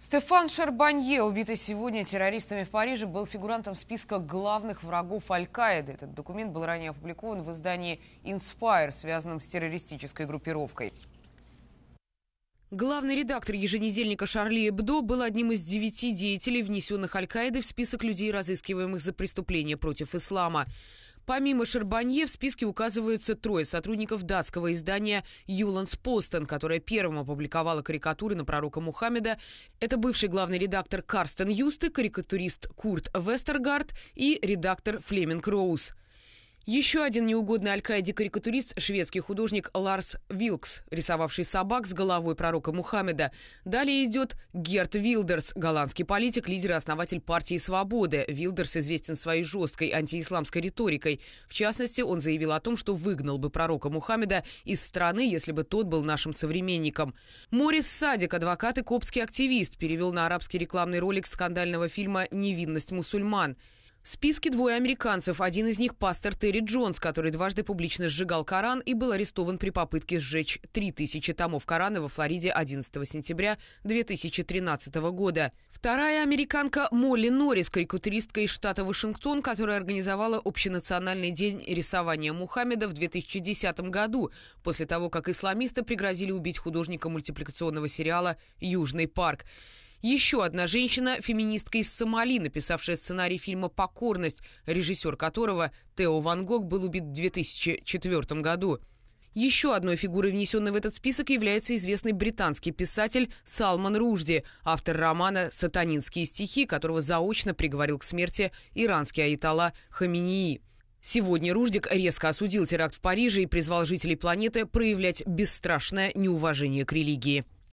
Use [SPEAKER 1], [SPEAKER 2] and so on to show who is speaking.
[SPEAKER 1] Стефан Шарбанье, убитый сегодня террористами в Париже, был фигурантом списка главных врагов Аль-Каиды. Этот документ был ранее опубликован в издании Inspire, связанном с террористической группировкой. Главный редактор еженедельника Шарли Эбдо был одним из девяти деятелей, внесенных Аль-Каиды в список людей, разыскиваемых за преступления против ислама. Помимо Шербанье в списке указываются трое сотрудников датского издания «Юланс Постен», которое первым опубликовало карикатуры на пророка Мухаммеда. Это бывший главный редактор Карстен Юсты, карикатурист Курт Вестергард и редактор Флеминг Роуз. Еще один неугодный аль-Каиде-карикатурист, шведский художник Ларс Вилкс, рисовавший собак с головой пророка Мухаммеда. Далее идет Герт Вилдерс, голландский политик, лидер и основатель партии «Свободы». Вилдерс известен своей жесткой антиисламской риторикой. В частности, он заявил о том, что выгнал бы пророка Мухаммеда из страны, если бы тот был нашим современником. Морис Садик, адвокат и коптский активист, перевел на арабский рекламный ролик скандального фильма «Невинность мусульман». В списке двое американцев. Один из них пастор Терри Джонс, который дважды публично сжигал Коран и был арестован при попытке сжечь 3000 томов Корана во Флориде 11 сентября 2013 года. Вторая американка Молли Норрис, карикатуристка из штата Вашингтон, которая организовала общенациональный день рисования Мухаммеда в 2010 году, после того, как исламисты пригрозили убить художника мультипликационного сериала «Южный парк». Еще одна женщина – феминистка из Сомали, написавшая сценарий фильма «Покорность», режиссер которого Тео Ван Гог был убит в 2004 году. Еще одной фигурой, внесенной в этот список, является известный британский писатель Салман Ружди, автор романа «Сатанинские стихи», которого заочно приговорил к смерти иранский аитала Хаминии. Сегодня Руждик резко осудил теракт в Париже и призвал жителей планеты проявлять бесстрашное неуважение к религии.